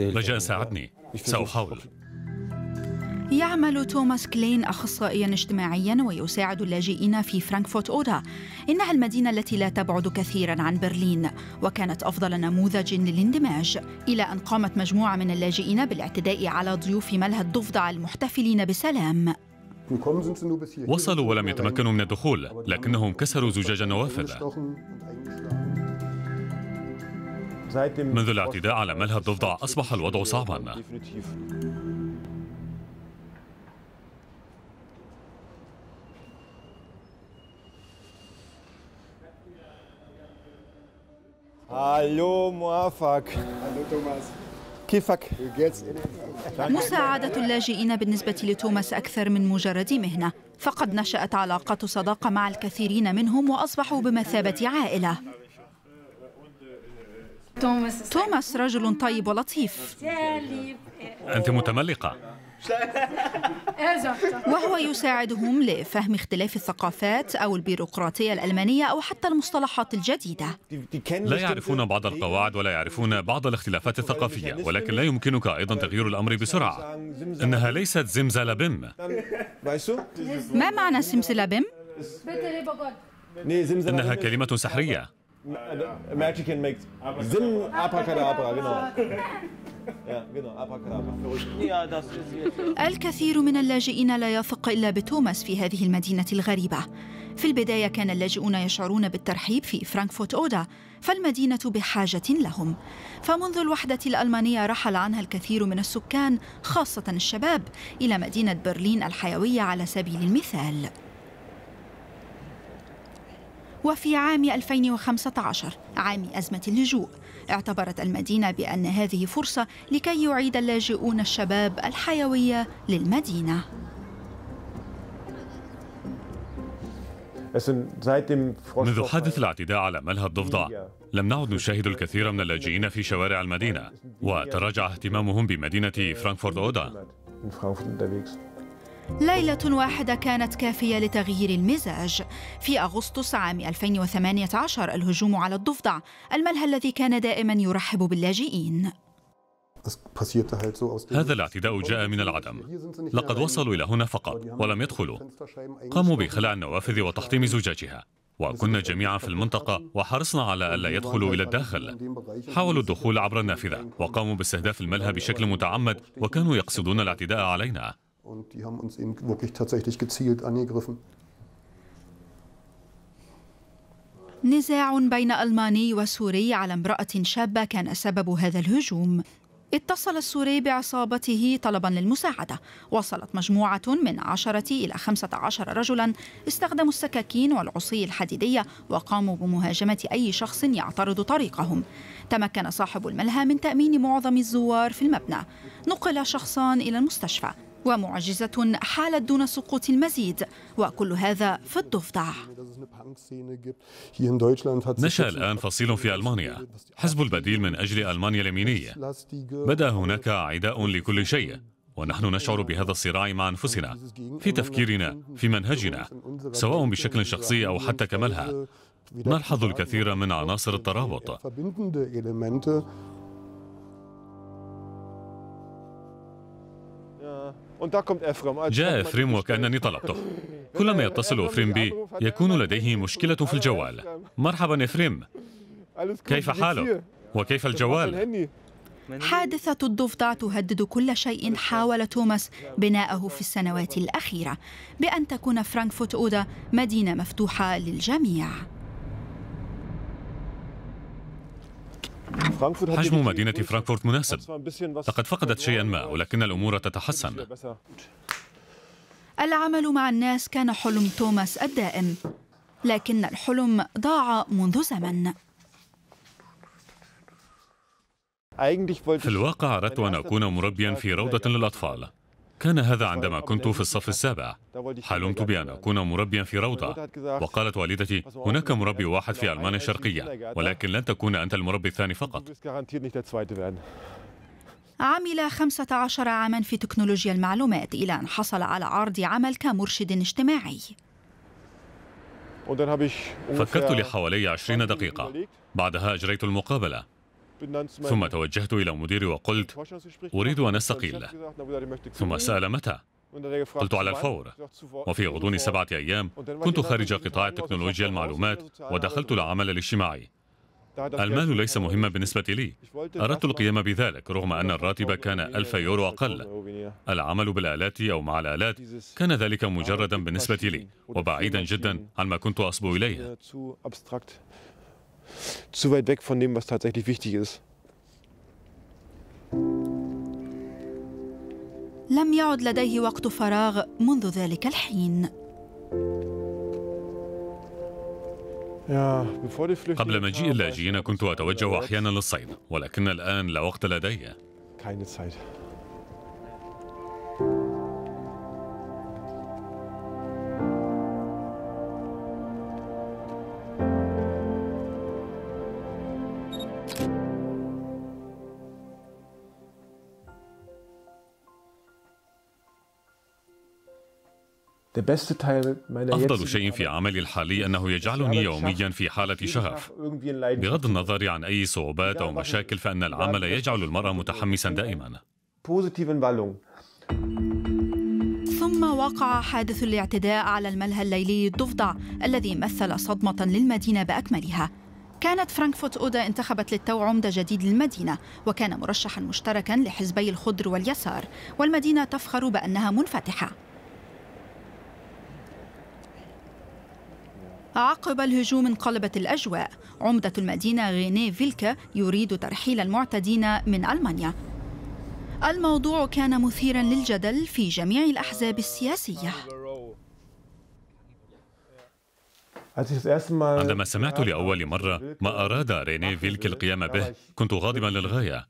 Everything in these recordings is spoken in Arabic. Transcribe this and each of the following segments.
رجاء ساعدني سأحاول يعمل توماس كلين أخصائيا اجتماعيا ويساعد اللاجئين في فرانكفورت أودا إنها المدينة التي لا تبعد كثيرا عن برلين وكانت أفضل نموذج للاندماج إلى أن قامت مجموعة من اللاجئين بالاعتداء على ضيوف ملهى الضفدع المحتفلين بسلام وصلوا ولم يتمكنوا من الدخول لكنهم كسروا زجاج النوافذ منذ الاعتداء على ملهى الضفدع أصبح الوضع صعبا الو موافق كيفك؟ مساعدة اللاجئين بالنسبة لتوماس أكثر من مجرد مهنة فقد نشأت علاقة صداقة مع الكثيرين منهم وأصبحوا بمثابة عائلة توماس رجل طيب ولطيف أنت متملقة إيه، وهو يساعدهم لفهم اختلاف الثقافات أو البيروقراطية الألمانية أو حتى المصطلحات الجديدة لا يعرفون بعض القواعد ولا يعرفون بعض الاختلافات الثقافية ولكن لا يمكنك أيضا تغيير الأمر بسرعة إنها ليست بم ما معنى بم؟ إنها كلمة سحرية آه، magic can make Sinn, Apakadabra, genau. الكثير من اللاجئين لا يثق إلا بتوماس في هذه المدينة الغريبة في البداية كان اللاجئون يشعرون بالترحيب في فرانكفورت أودا فالمدينة بحاجة لهم فمنذ الوحدة الألمانية رحل عنها الكثير من السكان خاصة الشباب إلى مدينة برلين الحيوية على سبيل المثال وفي عام 2015 عام أزمة اللجوء اعتبرت المدينة بأن هذه فرصة لكي يعيد اللاجئون الشباب الحيوية للمدينة منذ حدث الاعتداء على ملهى الضفدع لم نعد نشاهد الكثير من اللاجئين في شوارع المدينة وتراجع اهتمامهم بمدينة فرانكفورت أودا ليلة واحدة كانت كافية لتغيير المزاج في أغسطس عام 2018 الهجوم على الضفدع الملهى الذي كان دائما يرحب باللاجئين هذا الاعتداء جاء من العدم لقد وصلوا إلى هنا فقط ولم يدخلوا قاموا بخلع النوافذ وتحطيم زجاجها وكنا جميعا في المنطقة وحرصنا على ألا يدخلوا إلى الداخل حاولوا الدخول عبر النافذة وقاموا باستهداف الملهى بشكل متعمد وكانوا يقصدون الاعتداء علينا Und die haben uns eben wirklich tatsächlich gezielt angegriffen. نزاع بين ألماني وسوري على امرأة شابة كان سبب هذا الهجوم اتصل السوري بعصابته طلبا للمساعدة وصلت مجموعة من عشرة إلى خمسة عشر رجلا استخدموا السكاكين والعصي الحديدية وقاموا بمهاجمة أي شخص يعترض طريقهم تمكن صاحب الملهى من تأمين معظم الزوار في المبنى نقل شخصان إلى المستشفى ومعجزة حالت دون سقوط المزيد وكل هذا في الضفدع نشأ الآن فصيل في ألمانيا حزب البديل من أجل ألمانيا اليمينية بدأ هناك عداء لكل شيء ونحن نشعر بهذا الصراع مع أنفسنا في تفكيرنا في منهجنا سواء بشكل شخصي أو حتى كملها نلحظ الكثير من عناصر الترابط جاء إفريم وكأنني طلبته كلما يتصل إفريم بي يكون لديه مشكلة في الجوال مرحبا إفريم كيف حالك؟ وكيف الجوال؟ حادثة الضفدع تهدد كل شيء حاول توماس بناءه في السنوات الأخيرة بأن تكون فرانكفورت أودا مدينة مفتوحة للجميع حجم مدينة فرانكفورت مناسب لقد فقدت شيئا ما ولكن الأمور تتحسن العمل مع الناس كان حلم توماس الدائم لكن الحلم ضاع منذ زمن في الواقع أردت أن أكون مربيا في روضة للأطفال كان هذا عندما كنت في الصف السابع حلمت بأن أكون مربيا في روضة وقالت والدتي هناك مربي واحد في ألمانيا الشرقية ولكن لن تكون أنت المربي الثاني فقط عمل 15 عاما في تكنولوجيا المعلومات إلى أن حصل على عرض عمل كمرشد اجتماعي فكرت لحوالي 20 دقيقة بعدها أجريت المقابلة ثم توجهت إلى مديري وقلت أريد أن أستقيل ثم سأل متى قلت على الفور وفي غضون سبعة أيام كنت خارج قطاع تكنولوجيا المعلومات ودخلت العمل الاجتماعي المال ليس مهما بالنسبة لي أردت القيام بذلك رغم أن الراتب كان ألف يورو أقل العمل بالآلات أو مع الآلات كان ذلك مجردا بالنسبة لي وبعيدا جدا عن ما كنت أصبو إليه zu weit weg von dem, was tatsächlich wichtig ist. لم يعد لديه وقت فراغ منذ ذلك الحين قبل مجيء اللاجئين كنت أتوجه أحيانا للصيد ولكن الآن لا وقت لدي أفضل شيء في عملي الحالي أنه يجعلني يوميا في حالة شغف بغض النظر عن أي صعوبات أو مشاكل فإن العمل يجعل المرء متحمسا دائما ثم وقع حادث الاعتداء على الملهى الليلي الضفدع الذي مثل صدمة للمدينة بأكملها كانت فرانكفورت أودا انتخبت للتو عمدة جديد للمدينة وكان مرشحا مشتركا لحزبي الخضر واليسار والمدينة تفخر بأنها منفتحة عقب الهجوم انقلبت الأجواء عمدة المدينة غيني فيلكا يريد ترحيل المعتدين من ألمانيا الموضوع كان مثيرا للجدل في جميع الأحزاب السياسية عندما سمعت لأول مرة ما أراد ريني فيلك القيام به كنت غاضبا للغاية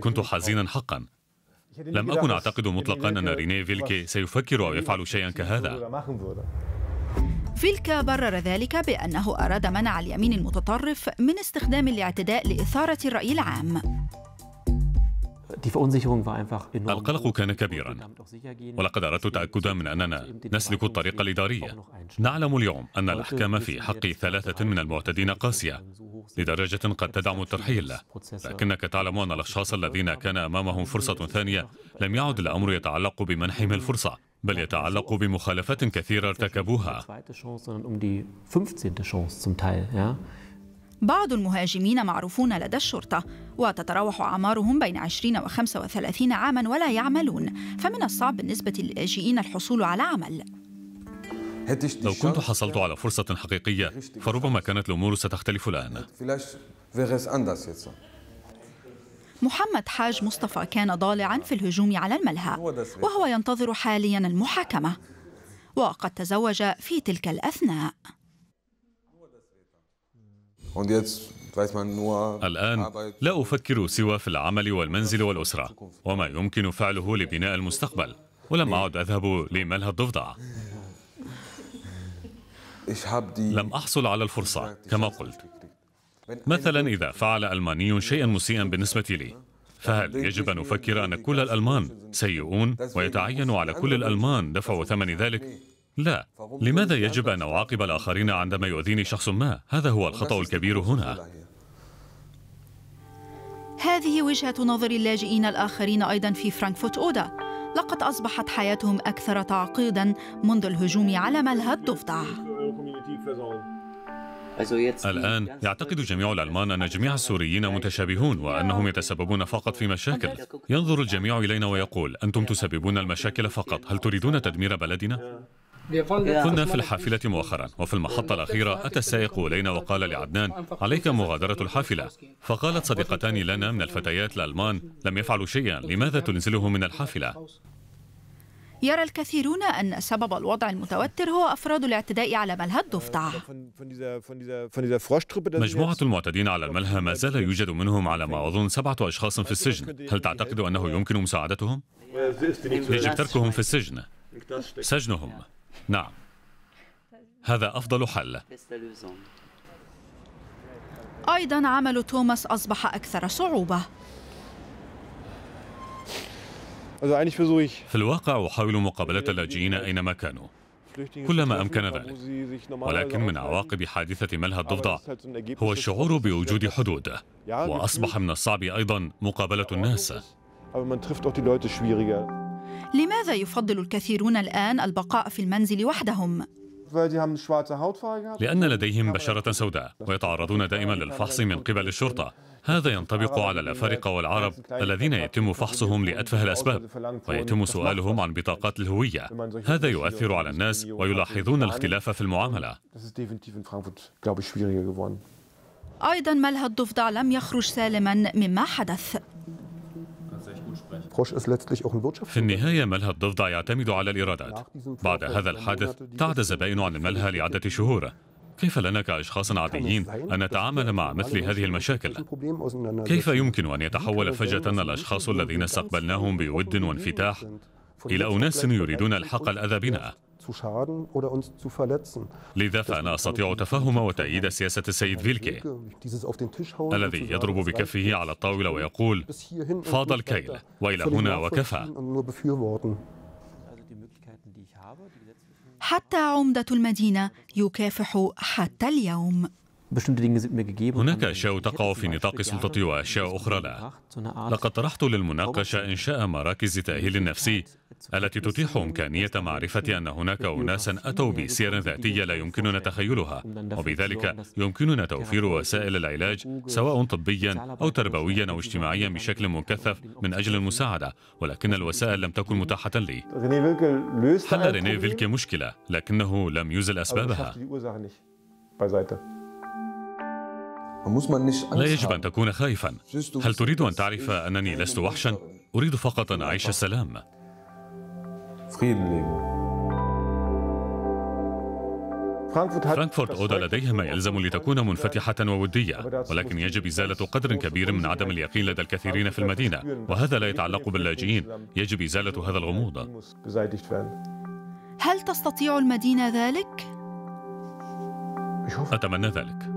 كنت حزينا حقا لم أكن أعتقد مطلقا أن ريني فيلكي سيفكر أو يفعل شيئا كهذا فيلكا برر ذلك بأنه أراد منع اليمين المتطرف من استخدام الاعتداء لإثارة الرأي العام القلق كان كبيرا ولقد أردت تأكدا من أننا نسلك الطريق الإدارية نعلم اليوم أن الأحكام في حق ثلاثة من المعتدين قاسية لدرجة قد تدعم الترحيل لكنك تعلم أن الأشخاص الذين كان أمامهم فرصة ثانية لم يعد الأمر يتعلق بمنحهم الفرصة بل يتعلق بمخالفات كثيرة ارتكبوها بعض المهاجمين معروفون لدى الشرطة وتتراوح أعمارهم بين 20 و 35 عاما ولا يعملون فمن الصعب بالنسبة للاجئين الحصول على عمل لو كنت حصلت على فرصة حقيقية فربما كانت الأمور ستختلف الآن محمد حاج مصطفى كان ضالعا في الهجوم على الملهى وهو ينتظر حاليا المحاكمة وقد تزوج في تلك الأثناء الآن لا أفكر سوى في العمل والمنزل والأسرة وما يمكن فعله لبناء المستقبل ولم أعد أذهب لملهى الضفدع لم أحصل على الفرصة كما قلت مثلا إذا فعل ألماني شيئا مسيئا بالنسبة لي فهل يجب أن أفكر أن كل الألمان سيئون ويتعين على كل الألمان دفع ثمن ذلك؟ لا لماذا يجب أن أعاقب الآخرين عندما يؤذيني شخص ما؟ هذا هو الخطأ الكبير هنا هذه وجهة نظر اللاجئين الآخرين أيضا في فرانكفورت أودا لقد أصبحت حياتهم أكثر تعقيدا منذ الهجوم على ملهى الضفدع الآن يعتقد جميع الألمان أن جميع السوريين متشابهون وأنهم يتسببون فقط في مشاكل ينظر الجميع إلينا ويقول أنتم تسببون المشاكل فقط هل تريدون تدمير بلدنا؟ كنا في الحافلة مؤخرا وفي المحطة الأخيرة أتى السائق إلينا وقال لعدنان عليك مغادرة الحافلة فقالت صديقتان لنا من الفتيات الألمان لم يفعلوا شيئا لماذا تنزله من الحافلة يرى الكثيرون أن سبب الوضع المتوتر هو أفراد الاعتداء على ملهى الضفدع مجموعة المعتدين على الملهى ما زال يوجد منهم على ما أظن سبعة أشخاص في السجن هل تعتقد أنه يمكن مساعدتهم؟ يجب تركهم في السجن سجنهم نعم هذا أفضل حل أيضا عمل توماس أصبح أكثر صعوبة في الواقع أحاول مقابلة اللاجئين أينما كانوا كلما أمكن ذلك ولكن من عواقب حادثة ملهى الضفدع هو الشعور بوجود حدود وأصبح من الصعب أيضا مقابلة الناس لماذا يفضل الكثيرون الآن البقاء في المنزل وحدهم؟ لأن لديهم بشرة سوداء ويتعرضون دائما للفحص من قبل الشرطة هذا ينطبق على الأفارقة والعرب الذين يتم فحصهم لأتفه الأسباب ويتم سؤالهم عن بطاقات الهوية هذا يؤثر على الناس ويلاحظون الاختلاف في المعاملة أيضا ملهى الضفدع لم يخرج سالما مما حدث في النهاية ملهى الضفدع يعتمد على الإيرادات بعد هذا الحادث تعد الزبائن عن الملهى لعدة شهور كيف لنا كأشخاص عاديين أن نتعامل مع مثل هذه المشاكل؟ كيف يمكن أن يتحول فجأة الأشخاص الذين استقبلناهم بود وانفتاح إلى أناس يريدون الحق الأذى بنا لذا فأنا أستطيع تفهم وتأييد سياسة السيد فيلكي الذي يضرب بكفه على الطاولة ويقول فاض الكيل وإلى هنا وكفى حتى عمدة المدينة يكافح حتى اليوم هناك أشياء تقع في نطاق سلطتي وأشياء أخرى لا لقد طرحت للمناقشة إنشاء مراكز تأهيل نفسي التي تتيح إمكانية معرفة أن هناك أناسا أتوا بسير ذاتية لا يمكننا تخيلها وبذلك يمكننا توفير وسائل العلاج سواء طبيا أو تربويا أو اجتماعيا بشكل مكثف من أجل المساعدة ولكن الوسائل لم تكن متاحة لي حل ريني فيلكي مشكلة لكنه لم يزل أسبابها لا يجب أن تكون خائفا هل تريد أن تعرف إيه؟ أنني لست وحشا؟ أريد فقط أن أعيش السلام فرانكفورت أودا لديها ما يلزم لتكون منفتحة وودية ولكن يجب إزالة قدر كبير من عدم اليقين لدى الكثيرين في المدينة وهذا لا يتعلق باللاجئين يجب إزالة هذا الغموض هل تستطيع المدينة ذلك؟ أتمنى ذلك